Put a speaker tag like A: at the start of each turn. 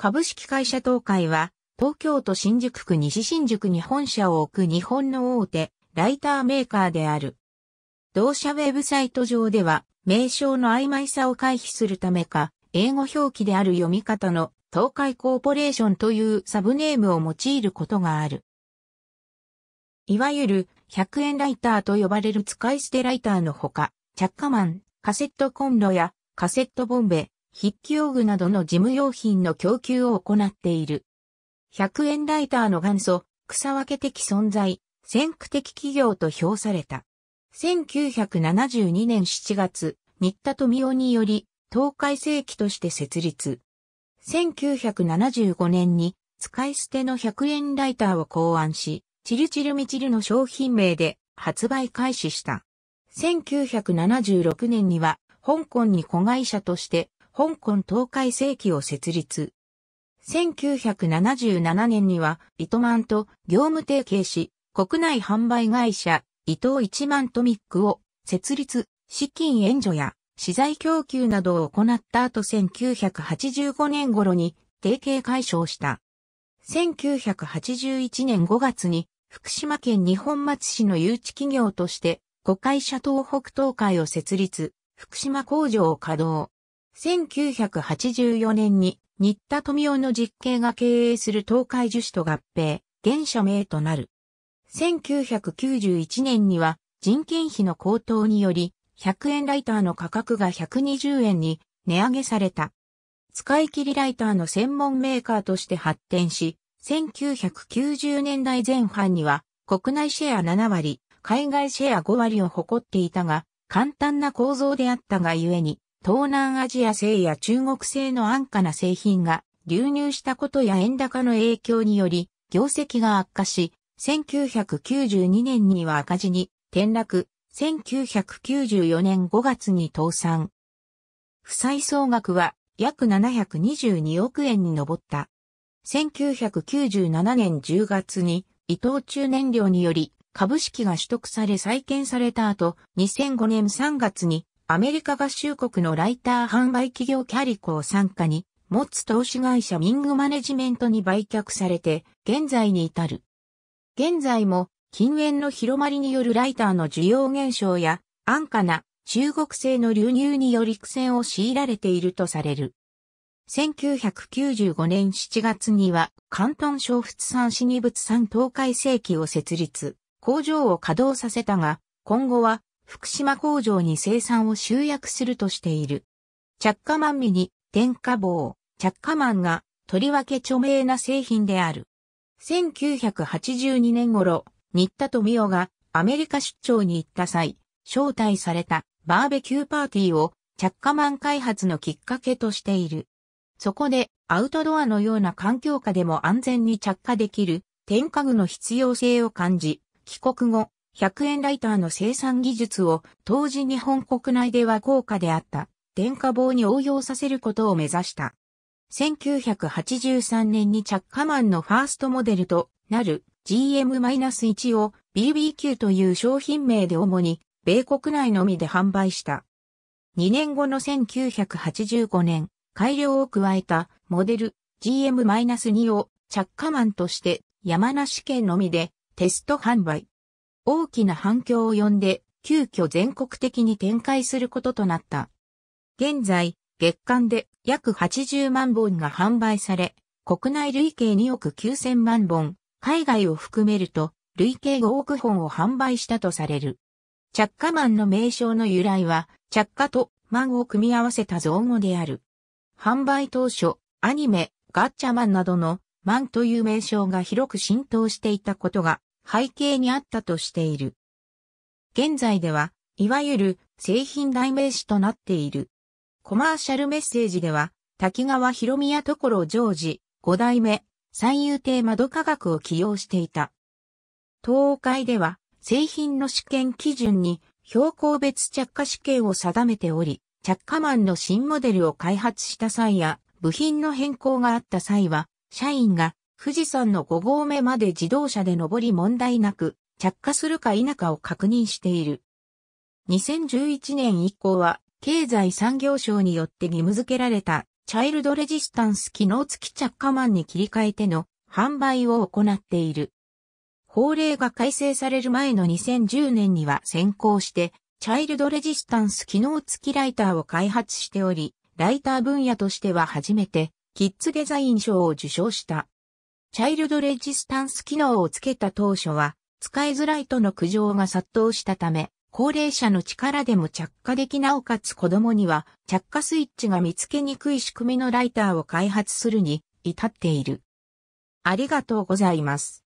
A: 株式会社東海は、東京都新宿区西新宿に本社を置く日本の大手、ライターメーカーである。同社ウェブサイト上では、名称の曖昧さを回避するためか、英語表記である読み方の東海コーポレーションというサブネームを用いることがある。いわゆる100円ライターと呼ばれる使い捨てライターのほか、チャッカマン、カセットコンロやカセットボンベ、筆記用具などの事務用品の供給を行っている。100円ライターの元祖、草分け的存在、先駆的企業と評された。1972年7月、新田富夫により、東海世紀として設立。1975年に、使い捨ての100円ライターを考案し、チルチルミチルの商品名で発売開始した。1976年には、香港に子会社として香港東海正規を設立。1977年には、糸満と業務提携し、国内販売会社、伊藤一万トミックを設立、資金援助や資材供給などを行った後1985年頃に提携解消した。1981年5月に福島県日本松市の誘致企業として、5会社東北東海を設立、福島工場を稼働。1984年に新田富夫の実刑が経営する東海樹脂と合併、現社名となる。1991年には人件費の高騰により、100円ライターの価格が120円に値上げされた。使い切りライターの専門メーカーとして発展し、1990年代前半には国内シェア7割、海外シェア5割を誇っていたが、簡単な構造であったがゆえに、東南アジア製や中国製の安価な製品が流入したことや円高の影響により、業績が悪化し、1992年には赤字に転落、1994年5月に倒産。負債総額は約722億円に上った。1997年10月に伊藤忠燃料により株式が取得され再建された後、2005年3月にアメリカ合衆国のライター販売企業キャリコを参加に、持つ投資会社ミングマネジメントに売却されて、現在に至る。現在も、禁煙の広まりによるライターの需要減少や、安価な中国製の流入により苦戦を強いられているとされる。1995年7月には、関東省仏産死に仏産東海世紀を設立、工場を稼働させたが、今後は福島工場に生産を集約するとしている。着火マンミニ、添加棒、着火マンが、とりわけ著名な製品である。1982年頃、新田富雄がアメリカ出張に行った際、招待されたバーベキューパーティーを着火マン開発のきっかけとしている。そこでアウトドアのような環境下でも安全に着火できる添加具の必要性を感じ、帰国後、100円ライターの生産技術を当時日本国内では高価であった電化棒に応用させることを目指した。1983年にチャッカマンのファーストモデルとなる GM-1 を BBQ という商品名で主に米国内のみで販売した。2年後の1985年、改良を加えたモデル GM-2 をチャッカマンとして山梨県のみでテスト販売。大きな反響を呼んで、急遽全国的に展開することとなった。現在、月間で約80万本が販売され、国内累計2億9000万本、海外を含めると、累計5億本を販売したとされる。着火マンの名称の由来は、着火とマンを組み合わせた造語である。販売当初、アニメ、ガッチャマンなどのマンという名称が広く浸透していたことが背景にあったとしている。現在では、いわゆる製品代名詞となっている。コマーシャルメッセージでは、滝川博宮所ジョージ、五代目、三遊亭窓科学を起用していた。東海では、製品の試験基準に標高別着火試験を定めており、着火マンの新モデルを開発した際や、部品の変更があった際は、社員が富士山の5合目まで自動車で登り問題なく、着火するか否かを確認している。2011年以降は、経済産業省によって義務付けられた、チャイルドレジスタンス機能付き着火マンに切り替えての販売を行っている。法令が改正される前の2010年には先行して、チャイルドレジスタンス機能付きライターを開発しており、ライター分野としては初めて、キッズデザイン賞を受賞した。チャイルドレジスタンス機能をつけた当初は、使いづらいとの苦情が殺到したため、高齢者の力でも着火できなおかつ子供には着火スイッチが見つけにくい仕組みのライターを開発するに至っている。ありがとうございます。